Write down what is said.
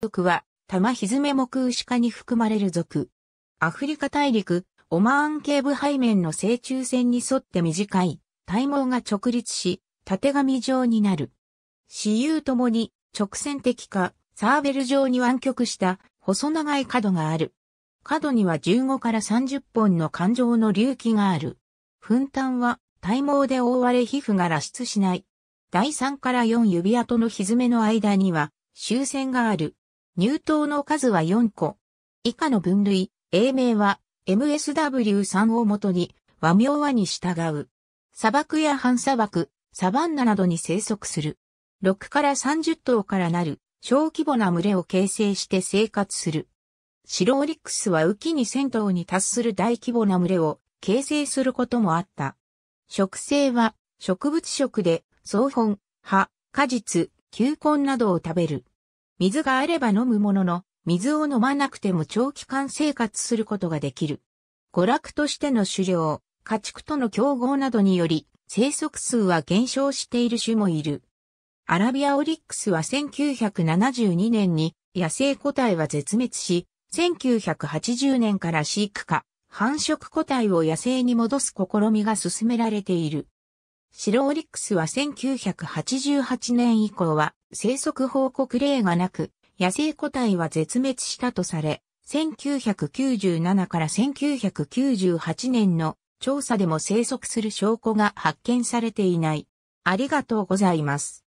族は、玉ひずめ目牛科に含まれる族。アフリカ大陸、オマーンケーブ背面の正中線に沿って短い、体毛が直立し、縦紙状になる。私有ともに直線的か、サーベル状に湾曲した細長い角がある。角には15から30本の環状の隆起がある。粉炭は体毛で覆われ皮膚が脱出しない。第3から4指跡のひずめの間には、終線がある。入頭の数は4個。以下の分類、英名は MSW3 をもとに和名和に従う。砂漠や半砂漠、サバンナなどに生息する。6から30頭からなる小規模な群れを形成して生活する。シロオリックスは浮きに1000頭に達する大規模な群れを形成することもあった。植生は植物食で草本、葉、果実、球根などを食べる。水があれば飲むものの、水を飲まなくても長期間生活することができる。娯楽としての狩猟、家畜との競合などにより、生息数は減少している種もいる。アラビアオリックスは1972年に野生個体は絶滅し、1980年から飼育化、繁殖個体を野生に戻す試みが進められている。白オリックスは1988年以降は生息報告例がなく、野生個体は絶滅したとされ、1997から1998年の調査でも生息する証拠が発見されていない。ありがとうございます。